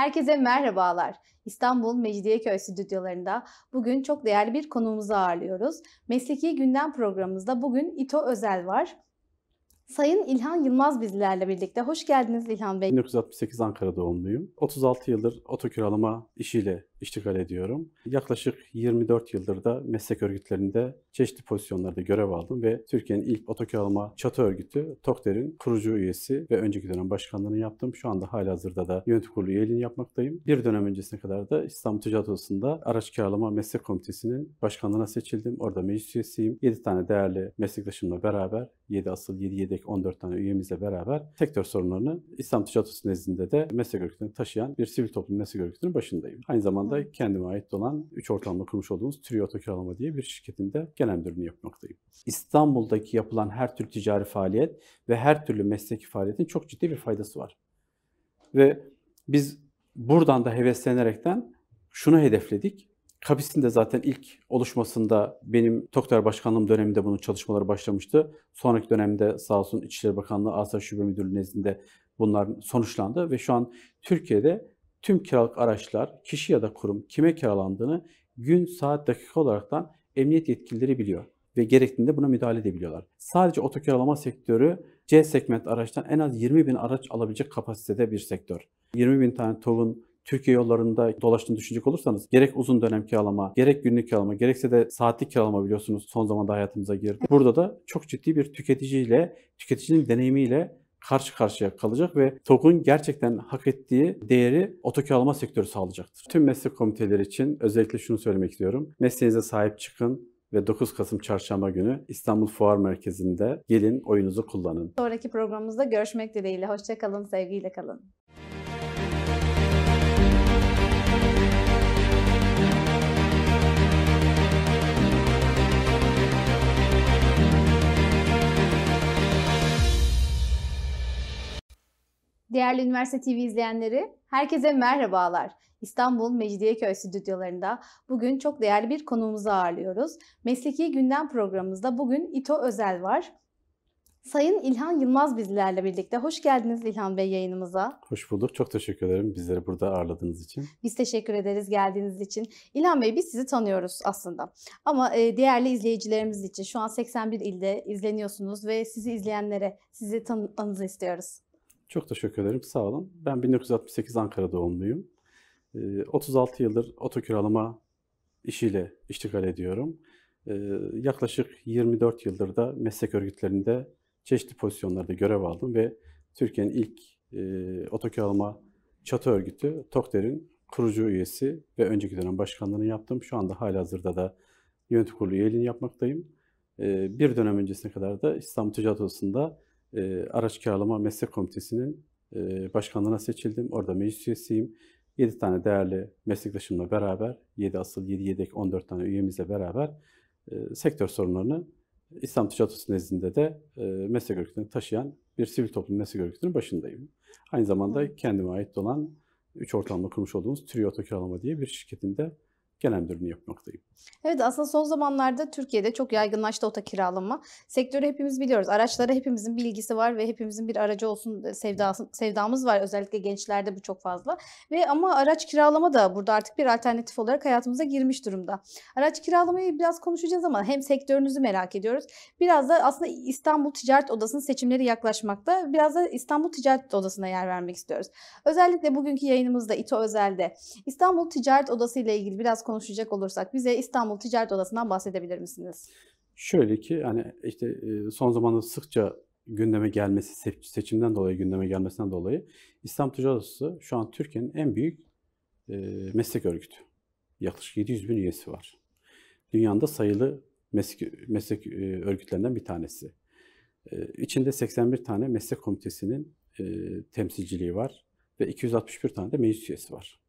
Herkese merhabalar. İstanbul Mecidiyeköy stüdyolarında bugün çok değerli bir konuğumuzu ağırlıyoruz. Mesleki Gündem programımızda bugün İTO Özel var. Sayın İlhan Yılmaz bizlerle birlikte. Hoş geldiniz İlhan Bey. 1968 Ankara doğumluyum. 36 yıldır otokiralama işiyle iştigal ediyorum. Yaklaşık 24 yıldır da meslek örgütlerinde çeşitli pozisyonlarda görev aldım ve Türkiye'nin ilk otokağılma çatı örgütü TOKDER'in kurucu üyesi ve önceki dönem başkanlığını yaptım. Şu anda hala halihazırda da yönetim kurulu üyeliğini yapmaktayım. Bir dönem öncesine kadar da İstanbul Ticaret Odası'nda araç kiralama meslek komitesinin başkanlığına seçildim. Orada meclis üyesiyim. 7 tane değerli meslektaşımla beraber 7 asıl 7 yedek 14 tane üyemizle beraber sektör sorunlarını İstanbul Ticaret Odası nezdinde de meslek örgütlerini taşıyan bir sivil toplum meslek örgütünün başındayım. Aynı zamanda anda kendime ait olan 3 ortamda kurmuş olduğumuz Trio Oto Kiralama diye bir şirketinde genel müdürlüğünü yapmaktayım. İstanbul'daki yapılan her tür ticari faaliyet ve her türlü mesleki faaliyetin çok ciddi bir faydası var. Ve biz buradan da heveslenerekten şunu hedefledik. Kabis'in de zaten ilk oluşmasında benim Toktar Başkanlığım döneminde bunun çalışmaları başlamıştı. Sonraki dönemde sağ olsun İçişleri Bakanlığı Asa Şube Müdürlüğü nezdinde bunlar sonuçlandı ve şu an Türkiye'de tüm kiralık araçlar, kişi ya da kurum kime kiralandığını gün, saat, dakika olaraktan emniyet yetkilileri biliyor ve gerektiğinde buna müdahale edebiliyorlar. Sadece otokiralama sektörü C segment araçtan en az 20 bin araç alabilecek kapasitede bir sektör. 20 bin tane TOG'un Türkiye yollarında dolaştığını düşünecek olursanız gerek uzun dönem kiralama, gerek günlük kiralama, gerekse de saatlik kiralama biliyorsunuz son zamanda hayatımıza girdi. Burada da çok ciddi bir tüketiciyle, tüketicinin deneyimiyle karşı karşıya kalacak ve TOG'un gerçekten hak ettiği değeri alma sektörü sağlayacaktır. Tüm meslek komiteleri için özellikle şunu söylemek istiyorum. Mesleğinize sahip çıkın, ve 9 Kasım Çarşamba günü İstanbul Fuar Merkezi'nde gelin oyunuzu kullanın. Sonraki programımızda görüşmek dileğiyle. Hoşçakalın, sevgiyle kalın. Değerli Üniversite TV izleyenleri, herkese merhabalar. İstanbul Mecidiyeköy stüdyolarında bugün çok değerli bir konuğumuzu ağırlıyoruz. Mesleki Gündem programımızda bugün İTO Özel var. Sayın İlhan Yılmaz bizlerle birlikte. Hoş geldiniz İlhan Bey yayınımıza. Hoş bulduk. Çok teşekkür ederim bizleri burada ağırladığınız için. Biz teşekkür ederiz geldiğiniz için. İlhan Bey biz sizi tanıyoruz aslında. Ama e, değerli izleyicilerimiz için şu an 81 ilde izleniyorsunuz ve sizi izleyenlere sizi tanıtmanızı istiyoruz. Çok teşekkür ederim. Sağ olun. Ben 1968 Ankara doğumluyum. 36 ee, yıldır otokiralama işiyle iştigal ediyorum. Ee, yaklaşık 24 yıldır da meslek örgütlerinde çeşitli pozisyonlarda görev aldım ve Türkiye'nin ilk e, otokiralama çatı örgütü TOKDER'in kurucu üyesi ve önceki dönem başkanlığını yaptım. Şu anda hazırda da yönetim kurulu üyeliğini yapmaktayım. Ee, bir dönem öncesine kadar da İstanbul Ticaret Odası'nda e, Araç Kiralama Meslek Komitesi'nin e, başkanlığına seçildim. Orada meclis üyesiyim. 7 tane değerli meslektaşımla beraber, 7 asıl 7 yedek 14 tane üyemizle beraber e, sektör sorunlarını İslam Ticaret nezdinde de e, meslek örgütünü taşıyan bir sivil toplum meslek örgütünün başındayım. Aynı zamanda kendime ait olan üç ortamda kurmuş olduğumuz Trio Otokiralama diye bir şirketinde genel müdürünü yapmaktayım. Evet aslında son zamanlarda Türkiye'de çok yaygınlaştı ota kiralama. Sektörü hepimiz biliyoruz. Araçlara hepimizin bilgisi var ve hepimizin bir aracı olsun e, sevdası, sevdamız var. Özellikle gençlerde bu çok fazla. Ve ama araç kiralama da burada artık bir alternatif olarak hayatımıza girmiş durumda. Araç kiralamayı biraz konuşacağız ama hem sektörünüzü merak ediyoruz. Biraz da aslında İstanbul Ticaret Odası'nın seçimleri yaklaşmakta. Biraz da İstanbul Ticaret Odası'na yer vermek istiyoruz. Özellikle bugünkü yayınımızda İTO Özel'de İstanbul Ticaret Odası ile ilgili biraz konuşacak olursak bize İstanbul Ticaret Odası'ndan bahsedebilir misiniz? Şöyle ki hani işte e, son zamanlarda sıkça gündeme gelmesi, seçimden dolayı gündeme gelmesinden dolayı İstanbul Ticaret Odası şu an Türkiye'nin en büyük e, meslek örgütü. Yaklaşık 700 bin üyesi var. Dünyanın sayılı meslek, meslek e, örgütlerinden bir tanesi. E, içinde 81 tane meslek komitesinin e, temsilciliği var ve 261 tane de meclis üyesi var.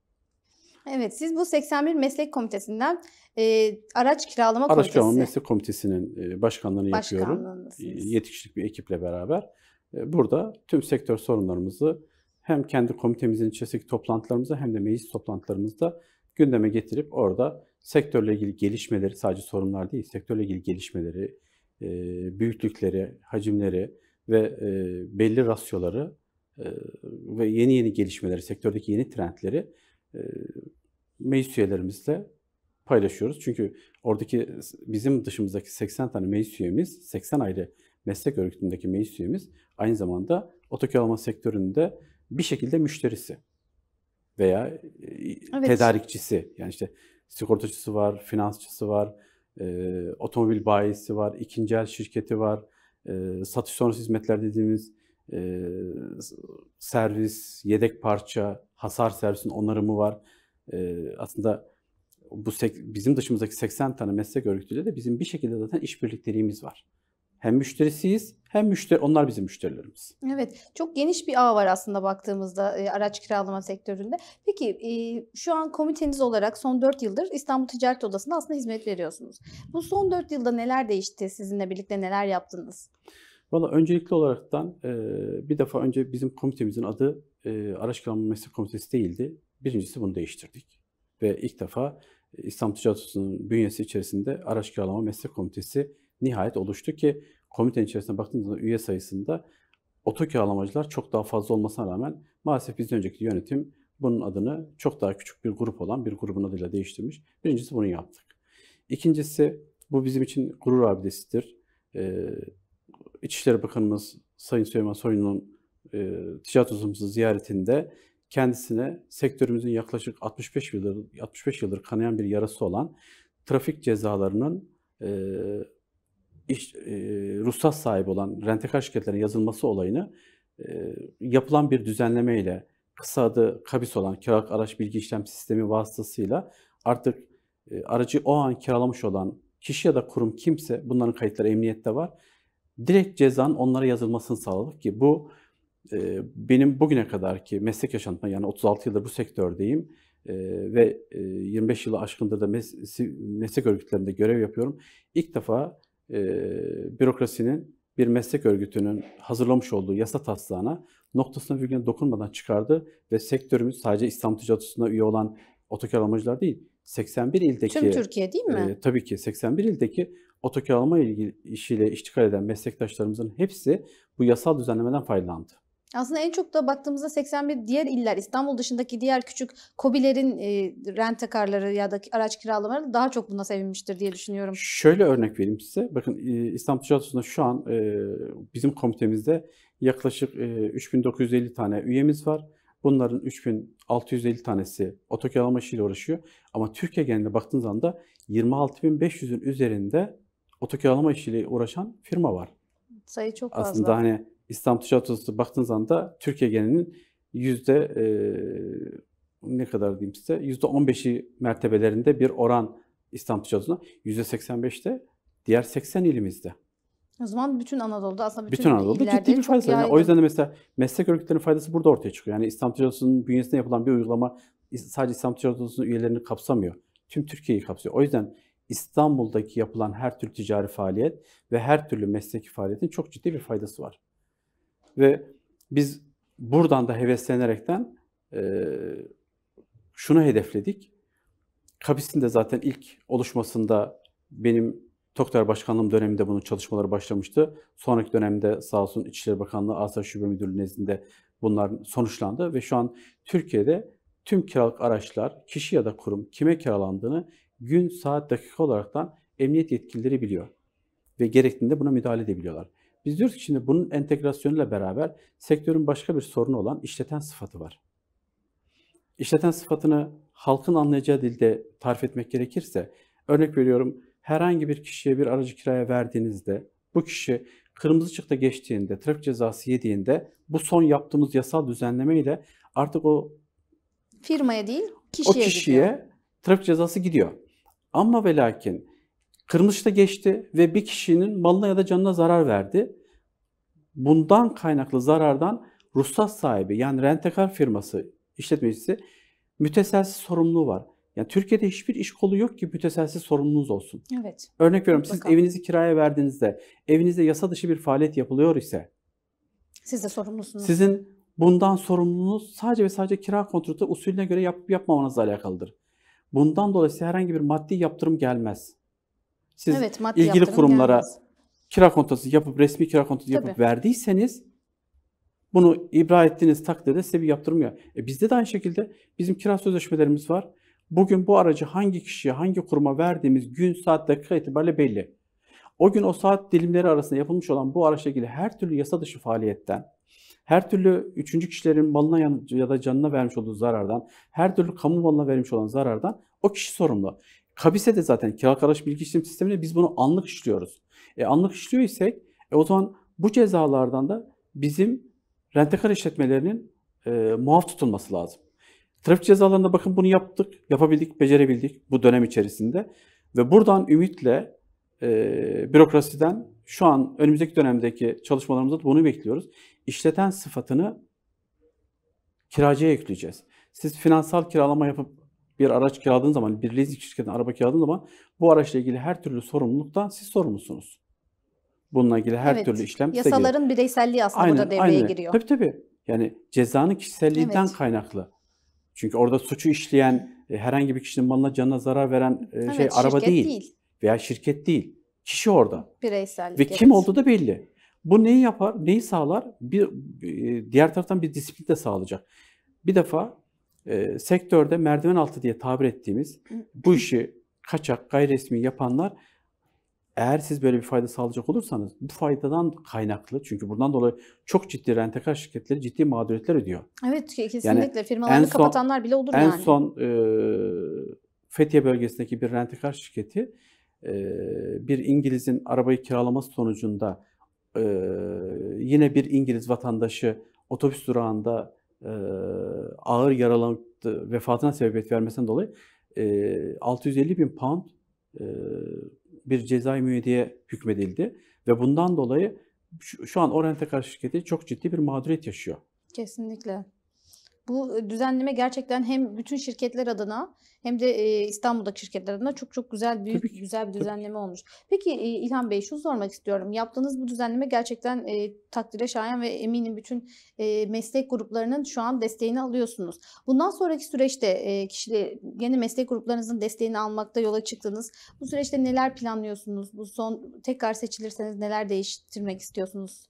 Evet siz bu 81 Meslek Komitesi'nden e, araç kiralama araç komitesi. Araç Meslek Komitesi'nin başkanlığını yapıyorum. Yetkişlik bir ekiple beraber. burada tüm sektör sorunlarımızı hem kendi komitemizin içerisindeki toplantılarımızda hem de meclis toplantılarımızda gündeme getirip orada sektörle ilgili gelişmeleri sadece sorunlar değil, sektörle ilgili gelişmeleri, büyüklükleri, hacimleri ve belli rasyoları ve yeni yeni gelişmeleri, sektördeki yeni trendleri meclis üyelerimizle paylaşıyoruz. Çünkü oradaki bizim dışımızdaki 80 tane meclis üyemiz, 80 ayrı meslek örgütündeki meclis üyemiz aynı zamanda otokiralama sektöründe bir şekilde müşterisi veya evet. tedarikçisi. Yani işte sigortacısı var, finansçısı var, e, otomobil bayisi var, ikinci el şirketi var, e, satış sonrası hizmetler dediğimiz e, servis, yedek parça, hasar servisinin onarımı var. E, aslında bu bizim dışımızdaki 80 tane meslek örgütüyle de bizim bir şekilde zaten işbirlikteliğimiz var. Hem müşterisiyiz hem müşteri onlar bizim müşterilerimiz. Evet çok geniş bir ağ var aslında baktığımızda e, araç kiralama sektöründe. Peki e, şu an komiteniz olarak son 4 yıldır İstanbul Ticaret Odası'nda aslında hizmet veriyorsunuz. Bu son 4 yılda neler değişti sizinle birlikte neler yaptınız? Valla öncelikli olaraktan e, bir defa önce bizim komitemizin adı e, araç kullanma meslek komitesi değildi. Birincisi bunu değiştirdik. Ve ilk defa e, İstanbul Ticaret Odası'nın bünyesi içerisinde araç kiralama meslek komitesi nihayet oluştu ki komitenin içerisinde baktığımızda üye sayısında oto kiralamacılar çok daha fazla olmasına rağmen maalesef bizden önceki yönetim bunun adını çok daha küçük bir grup olan bir grubun adıyla değiştirmiş. Birincisi bunu yaptık. İkincisi bu bizim için gurur abidesidir. Ee, İçişleri Bakanımız Sayın Süleyman Soylu'nun e, ticaret odamızı ziyaretinde kendisine sektörümüzün yaklaşık 65 yıldır 65 yıldır kanayan bir yarası olan trafik cezalarının e, iş, e, ruhsat sahibi olan rentekar şirketlerine yazılması olayını e, yapılan bir düzenlemeyle kısa adı Kabis olan kiralık araç bilgi işlem sistemi vasıtasıyla artık e, aracı o an kiralamış olan kişi ya da kurum kimse bunların kayıtları emniyette var. Direkt cezan onlara yazılmasını sağladık ki bu benim bugüne kadar ki meslek yaşantıma yani 36 yıldır bu sektördeyim ve 25 yılı aşkındır da meslek örgütlerinde görev yapıyorum. İlk defa bürokrasinin bir meslek örgütünün hazırlamış olduğu yasa taslağına noktasına virgülüne dokunmadan çıkardı ve sektörümüz sadece İstanbul Ticaret Odası'na üye olan otokar değil, 81 ildeki... Tüm Türkiye değil mi? E, tabii ki 81 ildeki otokar alma işiyle iştikal eden meslektaşlarımızın hepsi bu yasal düzenlemeden faydalandı. Aslında en çok da baktığımızda 81 diğer iller İstanbul dışındaki diğer küçük kobilerin e, karları ya da araç kiralamaları daha çok buna sevinmiştir diye düşünüyorum. Şöyle örnek vereyim size. Bakın e, İstanbul Ticaret şu an e, bizim komitemizde yaklaşık e, 3950 tane üyemiz var. Bunların 3650 tanesi otokiralama işiyle uğraşıyor. Ama Türkiye genelinde baktığınız anda 26500'ün üzerinde otokiralama işiyle uğraşan firma var. Sayı çok Aslında fazla. Aslında hani İstanbul Ticaret Odası baktığınız anda Türkiye genelinin yüzde e, ne kadar diyeyim size yüzde 15'i mertebelerinde bir oran İstanbul Ticaret yüzde 85'te diğer 80 ilimizde. O zaman bütün Anadolu'da aslında bütün, bütün Anadolu'da ciddi bir fayda. Yani o yüzden de mesela meslek örgütlerinin faydası burada ortaya çıkıyor. Yani İstanbul Ticaret bünyesinde yapılan bir uygulama sadece İstanbul Ticaret üyelerini kapsamıyor. Tüm Türkiye'yi kapsıyor. O yüzden İstanbul'daki yapılan her türlü ticari faaliyet ve her türlü mesleki faaliyetin çok ciddi bir faydası var. Ve biz buradan da heveslenerekten e, şunu hedefledik. Kapis'in de zaten ilk oluşmasında benim Toktar Başkanlığım döneminde bunun çalışmaları başlamıştı. Sonraki dönemde sağ olsun İçişleri Bakanlığı Asya Şube Müdürlüğü nezdinde bunlar sonuçlandı ve şu an Türkiye'de tüm kiralık araçlar, kişi ya da kurum kime kiralandığını gün, saat, dakika olaraktan emniyet yetkilileri biliyor. Ve gerektiğinde buna müdahale edebiliyorlar. Biz diyoruz ki şimdi bunun entegrasyonuyla beraber sektörün başka bir sorunu olan işleten sıfatı var. İşleten sıfatını halkın anlayacağı dilde tarif etmek gerekirse, örnek veriyorum herhangi bir kişiye bir aracı kiraya verdiğinizde bu kişi kırmızı çıkta geçtiğinde, trafik cezası yediğinde bu son yaptığımız yasal düzenlemeyle artık o firmaya değil kişiye, o kişiye gidiyor. trafik cezası gidiyor. Ama ve lakin Kırmızı ışıkta geçti ve bir kişinin malına ya da canına zarar verdi. Bundan kaynaklı zarardan ruhsat sahibi yani rentekar firması işletmecisi müteselsiz sorumluluğu var. Yani Türkiye'de hiçbir iş kolu yok ki müteselsiz sorumluluğunuz olsun. Evet. Örnek veriyorum siz bakalım. evinizi kiraya verdiğinizde evinizde yasa dışı bir faaliyet yapılıyor ise siz de sorumlusunuz. Sizin bundan sorumluluğunuz sadece ve sadece kira kontratı usulüne göre yapıp yapmamanızla alakalıdır. Bundan dolayı herhangi bir maddi yaptırım gelmez. Siz evet, ilgili kurumlara gelmez. kira kontratı yapıp resmi kira kontratı yapıp verdiyseniz bunu ibra ettiğiniz takdirde size bir yaptırım yok. E bizde de aynı şekilde bizim kira sözleşmelerimiz var. Bugün bu aracı hangi kişiye, hangi kuruma verdiğimiz gün, saat, dakika itibariyle belli. O gün o saat dilimleri arasında yapılmış olan bu araçla ilgili her türlü yasa dışı faaliyetten, her türlü üçüncü kişilerin malına ya da canına vermiş olduğu zarardan, her türlü kamu malına vermiş olan zarardan o kişi sorumlu. Kabise de zaten kira karış bilgi işlem sisteminde biz bunu anlık işliyoruz. E, anlık işliyor isek e, o zaman bu cezalardan da bizim rentekar işletmelerinin e, muaf tutulması lazım. Trafik cezalarında bakın bunu yaptık, yapabildik, becerebildik bu dönem içerisinde. Ve buradan ümitle e, bürokrasiden şu an önümüzdeki dönemdeki çalışmalarımızda bunu bekliyoruz. İşleten sıfatını kiracıya yükleyeceğiz. Siz finansal kiralama yapıp bir araç kiraladığınız zaman, bir leasing şirketinden araba kiraladığınız zaman bu araçla ilgili her türlü sorumlulukta siz sorumlusunuz. Bununla ilgili her evet, türlü işlem size Yasaların gelir. bireyselliği aslında aynen, burada devreye aynen. giriyor. Tabii tabii. Yani cezanın kişiselliğinden evet. kaynaklı. Çünkü orada suçu işleyen e, herhangi bir kişinin malına canına zarar veren e, şey, evet, şey araba değil. değil veya şirket değil. Kişi orada. Bireysellik. Ve evet. kim olduğu da belli. Bu neyi yapar, neyi sağlar? Bir e, diğer taraftan bir disiplin de sağlayacak. Bir defa e, sektörde merdiven altı diye tabir ettiğimiz bu işi kaçak, gayri resmi yapanlar eğer siz böyle bir fayda sağlayacak olursanız bu faydadan kaynaklı çünkü buradan dolayı çok ciddi rentekar şirketleri ciddi mağduriyetler ödüyor. Evet kesinlikle yani firmalarını son, kapatanlar bile olur en yani. En son e, Fethiye bölgesindeki bir rentekar şirketi e, bir İngiliz'in arabayı kiralaması sonucunda e, yine bir İngiliz vatandaşı otobüs durağında ağır yaralanıp vefatına sebebiyet vermesinden dolayı 650 bin pound bir cezai müeyyidiye hükmedildi. Ve bundan dolayı şu an Orient'e karşı şirketi çok ciddi bir mağduriyet yaşıyor. Kesinlikle. Bu e, düzenleme gerçekten hem bütün şirketler adına hem de e, İstanbul'daki şirketler adına çok çok güzel büyük tabii güzel bir düzenleme tabii. olmuş. Peki e, İlhan Bey şunu sormak istiyorum. Yaptığınız bu düzenleme gerçekten e, takdire şayan ve eminim bütün e, meslek gruplarının şu an desteğini alıyorsunuz. Bundan sonraki süreçte e, kişi yeni meslek gruplarınızın desteğini almakta yola çıktınız. Bu süreçte neler planlıyorsunuz? Bu son tekrar seçilirseniz neler değiştirmek istiyorsunuz?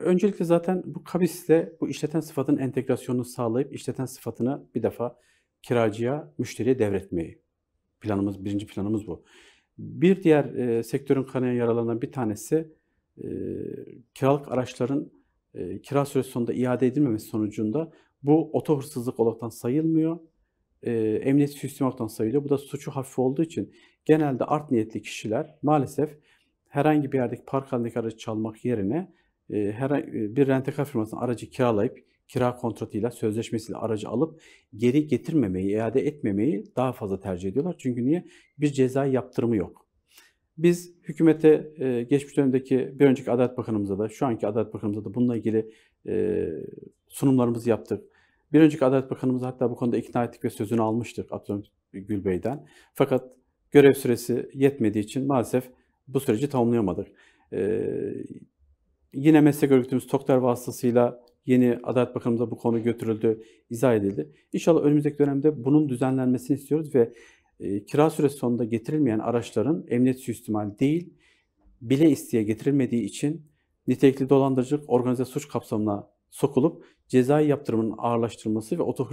Öncelikle zaten bu kabiste bu işleten sıfatın entegrasyonunu sağlayıp işleten sıfatını bir defa kiracıya, müşteriye devretmeyi. Planımız, birinci planımız bu. Bir diğer e, sektörün kanayan yaralanan bir tanesi e, kiralık araçların e, kira süresi sonunda iade edilmemesi sonucunda bu oto hırsızlık olaraktan sayılmıyor. E, emniyet sistemi olaraktan sayılıyor. Bu da suçu hafif olduğu için genelde art niyetli kişiler maalesef herhangi bir yerdeki park halindeki aracı çalmak yerine e, e, bir rentekar firmasından aracı kiralayıp kira kontratıyla, sözleşmesiyle aracı alıp geri getirmemeyi, iade etmemeyi daha fazla tercih ediyorlar. Çünkü niye? Bir ceza yaptırımı yok. Biz hükümete e, geçmiş dönemdeki bir önceki Adalet Bakanımıza da, şu anki Adalet Bakanımıza da bununla ilgili e, sunumlarımızı yaptık. Bir önceki Adalet Bakanımız hatta bu konuda ikna ettik ve sözünü almıştık Abdülhamit Gül Bey'den. Fakat görev süresi yetmediği için maalesef bu süreci tamamlayamadık. E, ee, yine meslek örgütümüz TOKTER vasıtasıyla yeni Adalet Bakanımıza bu konu götürüldü, izah edildi. İnşallah önümüzdeki dönemde bunun düzenlenmesini istiyoruz ve e, kira süresi sonunda getirilmeyen araçların emniyet suistimal değil, bile isteye getirilmediği için nitelikli dolandırıcılık organize suç kapsamına sokulup cezai yaptırımının ağırlaştırılması ve oto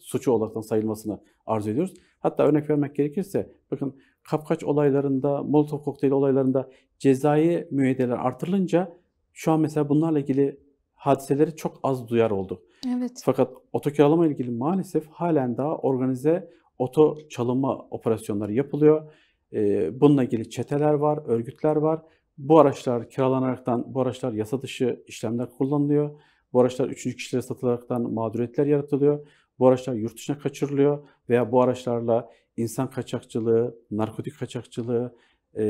suçu olarak sayılmasını arzu ediyoruz. Hatta örnek vermek gerekirse bakın kapkaç olaylarında, molotof kokteyli olaylarında cezai müeydeler artırılınca şu an mesela bunlarla ilgili hadiseleri çok az duyar olduk. Evet. Fakat oto kiralama ilgili maalesef halen daha organize oto çalınma operasyonları yapılıyor. Ee, bununla ilgili çeteler var, örgütler var. Bu araçlar kiralanaraktan, bu araçlar yasa dışı işlemler kullanılıyor. Bu araçlar üçüncü kişilere satılaraktan mağduriyetler yaratılıyor. Bu araçlar yurt dışına kaçırılıyor veya bu araçlarla insan kaçakçılığı, narkotik kaçakçılığı, e,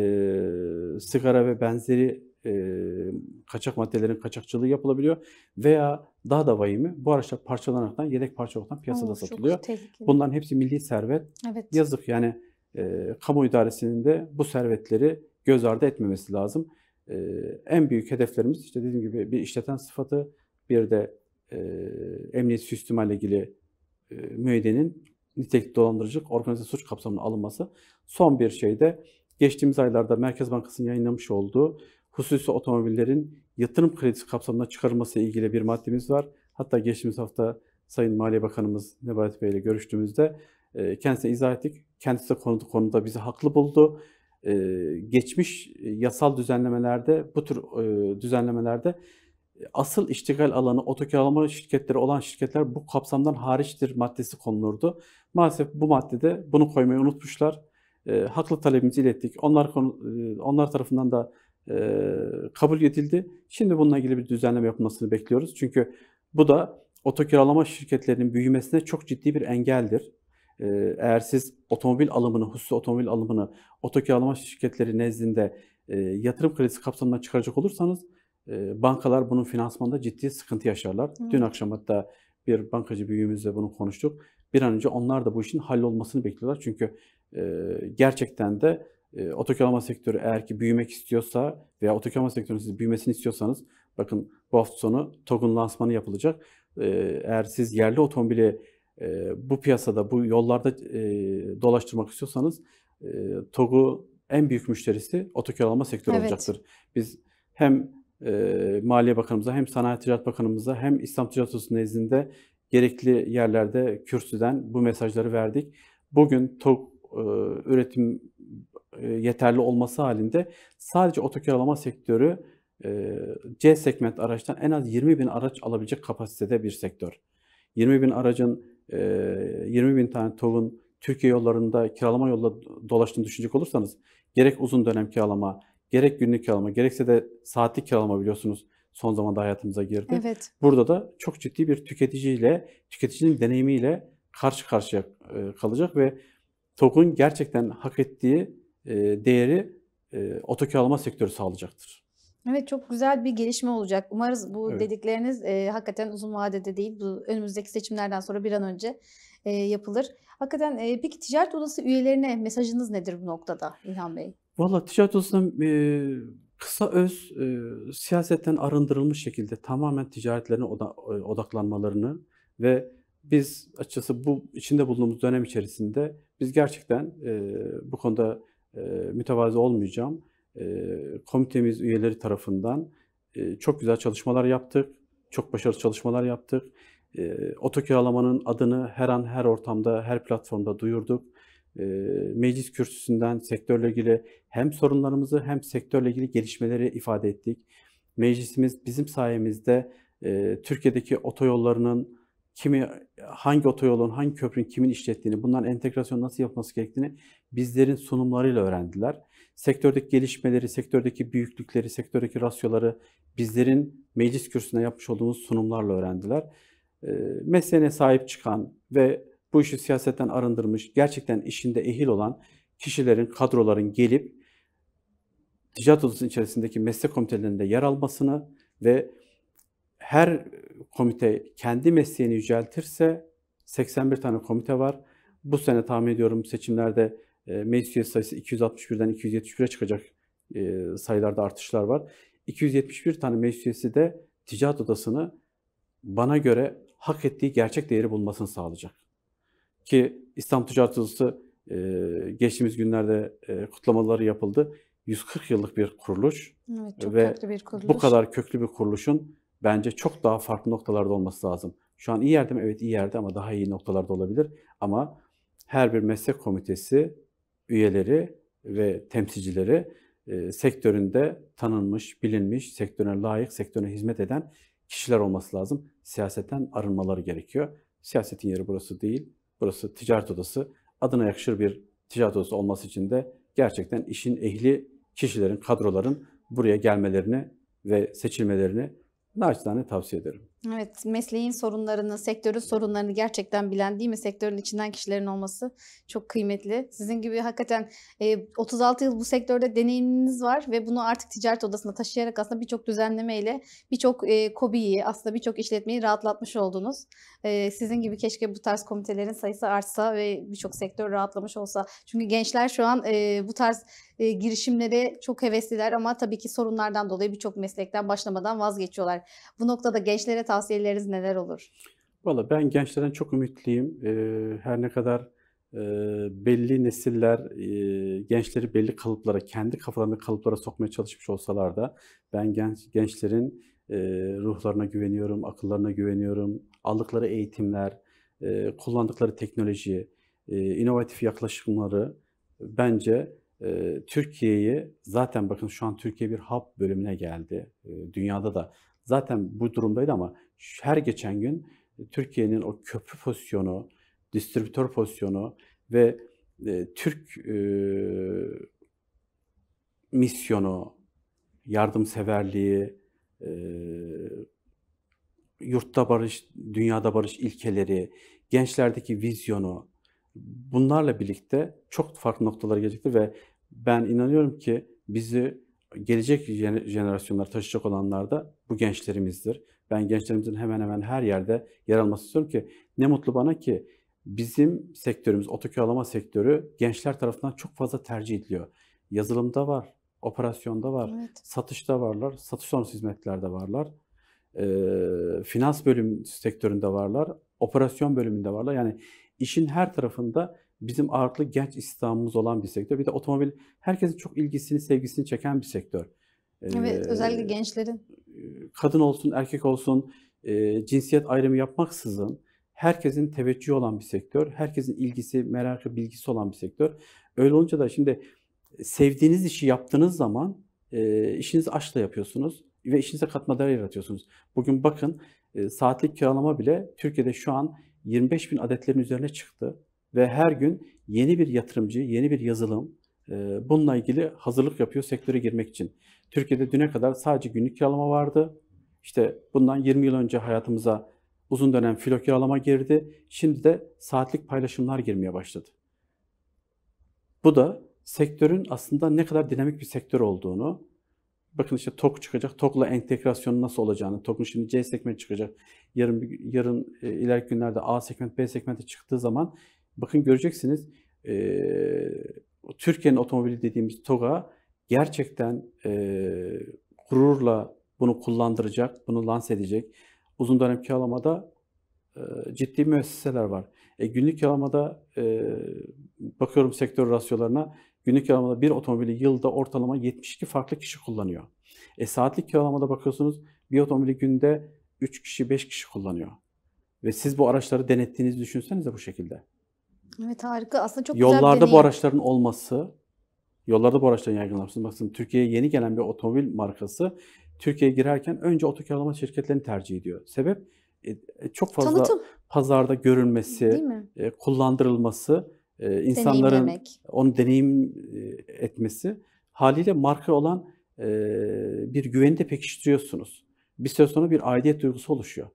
sigara ve benzeri e, kaçak maddelerin kaçakçılığı yapılabiliyor. Veya daha da vahimi bu araçlar parçalanaraktan, yedek parça olarak piyasada Oo, satılıyor. Bunların hepsi milli servet. Evet. Yazık yani e, kamu idaresinin de bu servetleri göz ardı etmemesi lazım. E, en büyük hedeflerimiz işte dediğim gibi bir işleten sıfatı, bir de e, emniyet suistimal ile ilgili e, müeydenin nitelikli dolandırıcılık organize suç kapsamına alınması. Son bir şey de geçtiğimiz aylarda Merkez Bankası'nın yayınlamış olduğu hususi otomobillerin yatırım kredisi kapsamına çıkarılması ile ilgili bir maddemiz var. Hatta geçtiğimiz hafta Sayın Maliye Bakanımız Nebahat Bey ile görüştüğümüzde e, kendisine izah ettik. Kendisi de konuda, konuda bizi haklı buldu. E, geçmiş yasal düzenlemelerde, bu tür e, düzenlemelerde asıl iştigal alanı otokiralama şirketleri olan şirketler bu kapsamdan hariçtir maddesi konulurdu. Maalesef bu maddede bunu koymayı unutmuşlar. E, haklı talebimizi ilettik. Onlar konu, e, onlar tarafından da e, kabul edildi. Şimdi bununla ilgili bir düzenleme yapılmasını bekliyoruz. Çünkü bu da otokiralama şirketlerinin büyümesine çok ciddi bir engeldir. E, eğer siz otomobil alımını, hususi otomobil alımını otokiralama şirketleri nezdinde e, yatırım kredisi kapsamından çıkaracak olursanız bankalar bunun finansmanında ciddi sıkıntı yaşarlar. Hı. Dün akşam hatta bir bankacı büyüğümüzle bunu konuştuk. Bir an önce onlar da bu işin hallolmasını bekliyorlar. Çünkü e, gerçekten de e, otokaralama sektörü eğer ki büyümek istiyorsa veya otokaralama sektörünün siz büyümesini istiyorsanız bakın bu hafta sonu TOG'un lansmanı yapılacak. E, eğer siz yerli otomobili e, bu piyasada, bu yollarda e, dolaştırmak istiyorsanız e, TOG'u en büyük müşterisi otokaralama sektörü evet. olacaktır. Biz hem e, Maliye Bakanımıza hem Sanayi Ticaret Bakanımıza hem İslam Ticaret Odası nezdinde gerekli yerlerde kürsüden bu mesajları verdik. Bugün TOG e, üretim e, yeterli olması halinde sadece otokiralama sektörü e, C segment araçtan en az 20 bin araç alabilecek kapasitede bir sektör. 20 bin aracın, e, 20 bin tane TOG'un Türkiye yollarında kiralama yolla dolaştığını düşünecek olursanız gerek uzun dönem kiralama, gerek günlük kiralama gerekse de saatlik kiralama biliyorsunuz son zamanda hayatımıza girdi. Evet. Burada da çok ciddi bir tüketiciyle, tüketicinin deneyimiyle karşı karşıya e, kalacak ve Tokun gerçekten hak ettiği e, değeri e, otokiralama sektörü sağlayacaktır. Evet çok güzel bir gelişme olacak. Umarız bu evet. dedikleriniz e, hakikaten uzun vadede değil. Bu önümüzdeki seçimlerden sonra bir an önce e, yapılır. Hakikaten e, peki ticaret odası üyelerine mesajınız nedir bu noktada İlhan Bey? Valla ticaret odasında, eee, kısa öz, eee, siyasetten arındırılmış şekilde tamamen ticaretlerine oda eee, odaklanmalarını ve biz açıkçası bu içinde bulunduğumuz dönem içerisinde biz gerçekten, eee, bu konuda, eee, mütevazı olmayacağım. Eee, komitemiz üyeleri tarafından, eee, çok güzel çalışmalar yaptık, çok başarılı çalışmalar yaptık. Eee, otokiralamanın adını her an, her ortamda, her platformda duyurduk. Ee, meclis kürsüsünden sektörle ilgili hem sorunlarımızı hem sektörle ilgili gelişmeleri ifade ettik. Meclisimiz bizim sayemizde e, Türkiye'deki otoyollarının kimi hangi otoyolun hangi köprünün kimin işlettiğini, bunların entegrasyon nasıl yapılması gerektiğini bizlerin sunumlarıyla öğrendiler. Sektördeki gelişmeleri, sektördeki büyüklükleri, sektördeki rasyoları bizlerin meclis kürsüsüne yapmış olduğumuz sunumlarla öğrendiler. E, mesleğine sahip çıkan ve bu işi siyasetten arındırmış, gerçekten işinde ehil olan kişilerin, kadroların gelip ticaret odasının içerisindeki meslek komitelerinde yer almasını ve her komite kendi mesleğini yüceltirse 81 tane komite var. Bu sene tahmin ediyorum seçimlerde e, meclis üyesi sayısı 261'den 271'e çıkacak e, sayılarda artışlar var. 271 tane meclis üyesi de ticaret odasını bana göre hak ettiği gerçek değeri bulmasını sağlayacak. Ki İslam Ticaret Odası e, geçtiğimiz günlerde e, kutlamaları yapıldı. 140 yıllık bir kuruluş evet, çok ve bir kuruluş. bu kadar köklü bir kuruluşun bence çok daha farklı noktalarda olması lazım. Şu an iyi yerde mi? Evet iyi yerde ama daha iyi noktalarda olabilir. Ama her bir meslek komitesi üyeleri ve temsilcileri e, sektöründe tanınmış, bilinmiş, sektörüne layık, sektörüne hizmet eden kişiler olması lazım. Siyasetten arınmaları gerekiyor. Siyasetin yeri burası değil. Burası ticaret odası. Adına yakışır bir ticaret odası olması için de gerçekten işin ehli kişilerin, kadroların buraya gelmelerini ve seçilmelerini naçizane tavsiye ederim. Evet, mesleğin sorunlarını, sektörün sorunlarını gerçekten bilen değil mi? Sektörün içinden kişilerin olması çok kıymetli. Sizin gibi hakikaten 36 e, yıl bu sektörde deneyiminiz var ve bunu artık ticaret odasına taşıyarak aslında birçok düzenlemeyle birçok e, kobiyi, aslında birçok işletmeyi rahatlatmış oldunuz. E, sizin gibi keşke bu tarz komitelerin sayısı artsa ve birçok sektör rahatlamış olsa. Çünkü gençler şu an bu tarz girişimlere çok hevesliler ama tabii ki sorunlardan dolayı birçok meslekten başlamadan vazgeçiyorlar. Bu noktada gençlere tavsiyeleriniz neler olur? Valla ben gençlerden çok ümitliyim. Ee, her ne kadar e, belli nesiller e, gençleri belli kalıplara, kendi kafalarını kalıplara sokmaya çalışmış olsalar da ben genç gençlerin e, ruhlarına güveniyorum, akıllarına güveniyorum. Aldıkları eğitimler, kullandıkları teknoloji, inovatif yaklaşımları bence Türkiye'yi zaten bakın şu an Türkiye bir hub bölümüne geldi. dünyada da zaten bu durumdaydı ama her geçen gün e, Türkiye'nin o köprü pozisyonu, distribütör pozisyonu ve e, Türk e, misyonu, yardımseverliği, e, yurtta barış, dünyada barış ilkeleri, gençlerdeki vizyonu bunlarla birlikte çok farklı noktalara gelecektir ve ben inanıyorum ki bizi gelecek jenerasyonlar taşıyacak olanlar da bu gençlerimizdir. Ben gençlerimizin hemen hemen her yerde yer alması istiyorum ki ne mutlu bana ki bizim sektörümüz, otokiralama sektörü gençler tarafından çok fazla tercih ediliyor. Yazılımda var, operasyonda var, evet. satışta varlar, satış sonrası hizmetlerde varlar, e, finans bölüm sektöründe varlar, operasyon bölümünde varlar. Yani işin her tarafında bizim ağırlıklı genç istihdamımız olan bir sektör. Bir de otomobil herkesin çok ilgisini, sevgisini çeken bir sektör. Evet, ee, özellikle gençlerin. E, kadın olsun, erkek olsun, e, cinsiyet ayrımı yapmaksızın herkesin teveccühü olan bir sektör. Herkesin ilgisi, merakı, bilgisi olan bir sektör. Öyle olunca da şimdi sevdiğiniz işi yaptığınız zaman e, işinizi aşkla yapıyorsunuz ve işinize katma değer yaratıyorsunuz. Bugün bakın e, saatlik kiralama bile Türkiye'de şu an 25 bin adetlerin üzerine çıktı ve her gün yeni bir yatırımcı, yeni bir yazılım e, bununla ilgili hazırlık yapıyor sektöre girmek için. Türkiye'de düne kadar sadece günlük kiralama vardı. İşte bundan 20 yıl önce hayatımıza uzun dönem filo kiralama girdi. Şimdi de saatlik paylaşımlar girmeye başladı. Bu da sektörün aslında ne kadar dinamik bir sektör olduğunu, bakın işte TOK çıkacak, TOK'la entegrasyon nasıl olacağını, TOK'un şimdi C segmenti çıkacak, yarın yarın e, ileriki günlerde A segment, B segmente çıktığı zaman Bakın göreceksiniz e, Türkiye'nin otomobili dediğimiz TOG'a gerçekten e, gururla bunu kullandıracak, bunu lanse edecek. Uzun dönem kiralamada e, ciddi müesseseler var. E, günlük kiralamada e, bakıyorum sektör rasyolarına günlük kiralamada bir otomobili yılda ortalama 72 farklı kişi kullanıyor. E, saatlik kiralamada bakıyorsunuz bir otomobili günde 3 kişi 5 kişi kullanıyor. Ve siz bu araçları denettiğinizi düşünsenize bu şekilde. Evet harika. Aslında çok Yollarda güzel bir bu araçların olması, yollarda bu araçların yaygınlaşması. Bakın Türkiye'ye yeni gelen bir otomobil markası Türkiye'ye girerken önce otokiralama şirketlerini tercih ediyor. Sebep e, e, çok fazla Tanıtım. pazarda görünmesi, e, kullandırılması, e, insanların onu deneyim e, etmesi haliyle marka olan e, bir güveni de pekiştiriyorsunuz. Bir süre sonra bir aidiyet duygusu oluşuyor.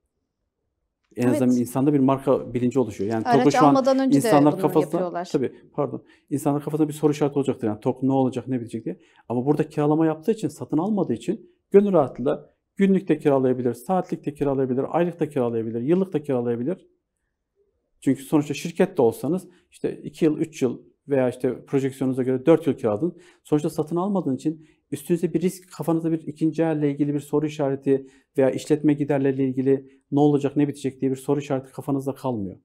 En evet. azından insanda bir marka bilinci oluşuyor. Yani Araç almadan an önce insanlar de kafasına yapıyorlar. tabii pardon. İnsanlar kafasında bir soru işareti olacaktır. Yani TOG ne olacak, ne bilecek diye. Ama burada kiralama yaptığı için, satın almadığı için gönül rahatlığıyla günlük de kiralayabilir, saatlik de kiralayabilir, aylık da kiralayabilir, yıllık da kiralayabilir. Çünkü sonuçta şirket de olsanız işte 2 yıl, 3 yıl veya işte projeksiyonunuza göre 4 yıl kiraladın. Sonuçta satın almadığın için üstünüze bir risk, kafanızda bir ikinci elle ilgili bir soru işareti veya işletme giderleriyle ilgili ne olacak, ne bitecek diye bir soru işareti kafanızda kalmıyor.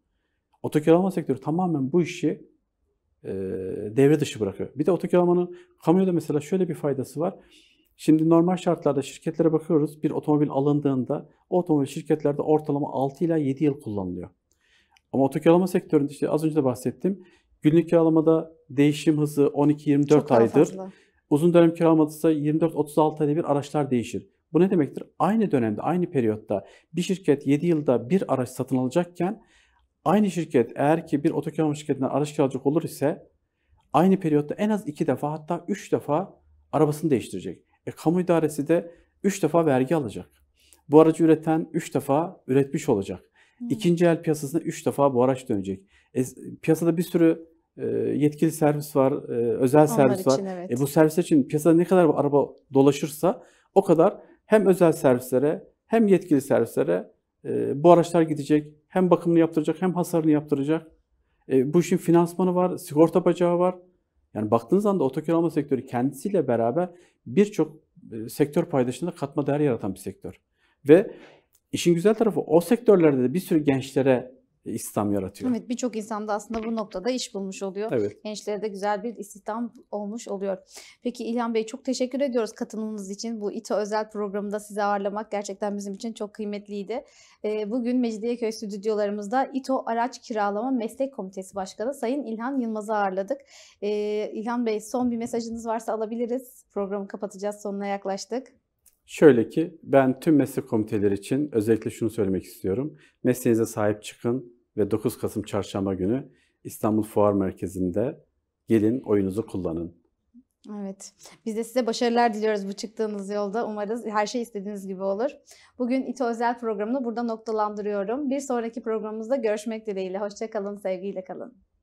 Otokiralama sektörü tamamen bu işi e, devre dışı bırakıyor. Bir de otokiralamanın kamuya mesela şöyle bir faydası var. Şimdi normal şartlarda şirketlere bakıyoruz. Bir otomobil alındığında o otomobil şirketlerde ortalama 6 ila 7 yıl kullanılıyor. Ama otokiralama sektöründe işte az önce de bahsettim. Günlük kiralamada değişim hızı 12-24 aydır. Fazla. Uzun dönem kiralamadıysa 24-36 ayda hani bir araçlar değişir. Bu ne demektir? Aynı dönemde, aynı periyotta bir şirket 7 yılda bir araç satın alacakken aynı şirket eğer ki bir otokiralama şirketinden araç kiralayacak olur ise aynı periyotta en az 2 defa hatta 3 defa arabasını değiştirecek. E, kamu idaresi de 3 defa vergi alacak. Bu aracı üreten 3 defa üretmiş olacak. İkinci el piyasasında 3 defa bu araç dönecek. E, piyasada bir sürü ee, yetkili servis var, e, özel Onlar servis için, var. Evet. E bu servisler için piyasada ne kadar bu araba dolaşırsa o kadar hem özel servislere hem yetkili servislere e, bu araçlar gidecek. Hem bakımını yaptıracak hem hasarını yaptıracak. E, bu işin finansmanı var, sigorta bacağı var. Yani baktığınız anda otokiralama sektörü kendisiyle beraber birçok e, sektör paydaşında katma değer yaratan bir sektör. Ve işin güzel tarafı o sektörlerde de bir sürü gençlere istihdam yaratıyor. Evet birçok insan da aslında bu noktada iş bulmuş oluyor. Evet. Gençlere de güzel bir istihdam olmuş oluyor. Peki İlhan Bey çok teşekkür ediyoruz katılımınız için. Bu İTO özel programında sizi ağırlamak gerçekten bizim için çok kıymetliydi. Ee, bugün Mecidiyeköy stüdyolarımızda İTO Araç Kiralama Meslek Komitesi Başkanı Sayın İlhan Yılmaz'ı ağırladık. Ee, İlhan Bey son bir mesajınız varsa alabiliriz. Programı kapatacağız sonuna yaklaştık. Şöyle ki ben tüm meslek komiteleri için özellikle şunu söylemek istiyorum. Mesleğinize sahip çıkın, ve 9 Kasım Çarşamba günü İstanbul Fuar Merkezi'nde gelin oyunuzu kullanın. Evet. Biz de size başarılar diliyoruz bu çıktığınız yolda. Umarız her şey istediğiniz gibi olur. Bugün İTO Özel programını burada noktalandırıyorum. Bir sonraki programımızda görüşmek dileğiyle. Hoşçakalın, sevgiyle kalın.